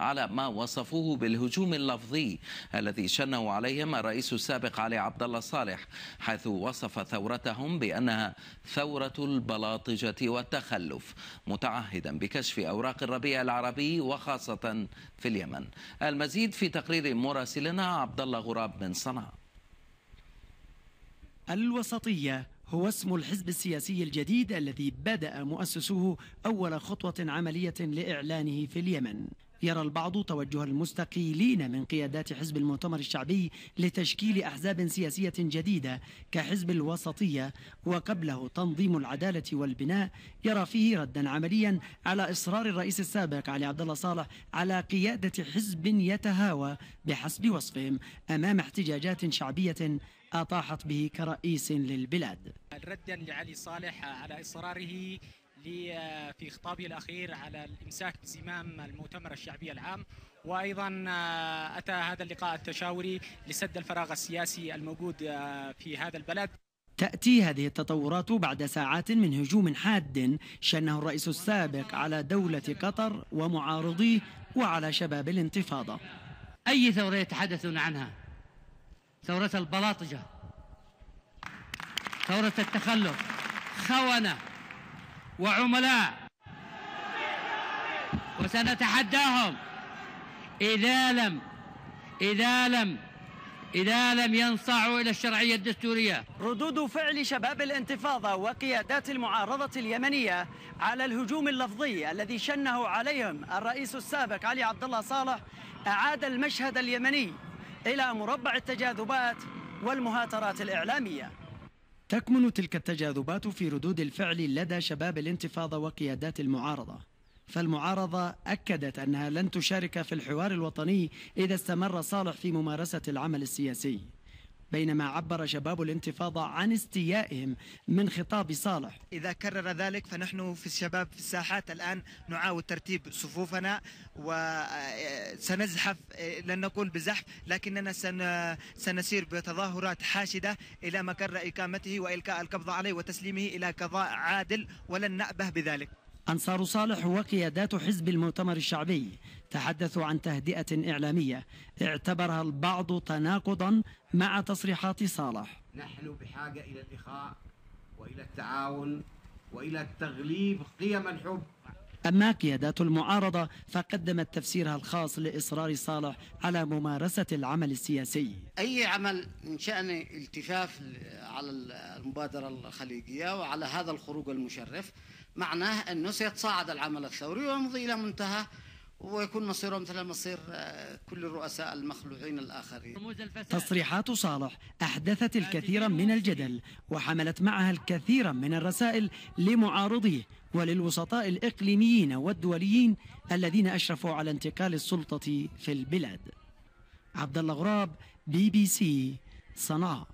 على ما وصفوه بالهجوم اللفظي الذي شنه عليهم الرئيس السابق علي عبد الله صالح حيث وصف ثورتهم بأنها ثورة البلاطجة والتخلف متعهدا بكشف أوراق الربيع العربي وخاصة في اليمن المزيد في تقرير مراسلنا عبد الله غراب من صنعاء الوسطية هو اسم الحزب السياسي الجديد الذي بدأ مؤسسوه أول خطوة عملية لإعلانه في اليمن يرى البعض توجه المستقيلين من قيادات حزب المؤتمر الشعبي لتشكيل أحزاب سياسية جديدة كحزب الوسطية وقبله تنظيم العدالة والبناء يرى فيه ردا عمليا على إصرار الرئيس السابق علي عبد الله صالح على قيادة حزب يتهاوى بحسب وصفهم أمام احتجاجات شعبية أطاحت به كرئيس للبلاد ردا لعلي صالح على إصراره في خطابه الأخير على الإمساك بزمام المؤتمر الشعبي العام وأيضا آه، أتى هذا اللقاء التشاوري لسد الفراغ السياسي الموجود آه، في هذا البلد تأتي هذه التطورات بعد ساعات من هجوم حاد شنه الرئيس السابق على دولة قطر ومعارضيه وعلى شباب الانتفاضة أي ثورة يتحدثون عنها ثورة البلاطجة ثورة التخلف خونة وعملاء وسنتحداهم إذا لم إذا لم إذا لم ينصاعوا إلى الشرعية الدستورية ردود فعل شباب الانتفاضة وقيادات المعارضة اليمنية على الهجوم اللفظي الذي شنه عليهم الرئيس السابق علي عبد الله صالح أعاد المشهد اليمني إلى مربع التجاذبات والمهاترات الإعلامية تكمن تلك التجاذبات في ردود الفعل لدى شباب الانتفاضة وقيادات المعارضة فالمعارضة أكدت أنها لن تشارك في الحوار الوطني إذا استمر صالح في ممارسة العمل السياسي بينما عبر شباب الانتفاضة عن استيائهم من خطاب صالح إذا كرر ذلك فنحن في الشباب في الساحات الآن نعاود ترتيب صفوفنا وسنزحف آه، آه، لن نقول بزحف لكننا سنسير بتظاهرات حاشدة إلى مقر إقامته وإلقاء القبض عليه وتسليمه إلى قضاء عادل ولن نأبه بذلك أنصار صالح وقيادات حزب المؤتمر الشعبي تحدثوا عن تهدئة إعلامية اعتبرها البعض تناقضا مع تصريحات صالح نحن بحاجة إلى الإخاء وإلى التعاون وإلى تغليب قيم الحب أما قيادات المعارضة فقدمت تفسيرها الخاص لإصرار صالح على ممارسة العمل السياسي أي عمل من شأن التفاف على المبادرة الخليجية وعلى هذا الخروج المشرف معناه أنه سيتصاعد العمل الثوري ويمضي إلى منتهى ويكون مصيره مثل مصير آه، كل الرؤساء المخلوعين الآخرين تصريحات صالح أحدثت الكثير من الجدل وحملت معها الكثير من الرسائل لمعارضيه وللوسطاء الإقليميين والدوليين الذين أشرفوا على انتقال السلطة في البلاد عبد الله غراب بي بي سي صنعاء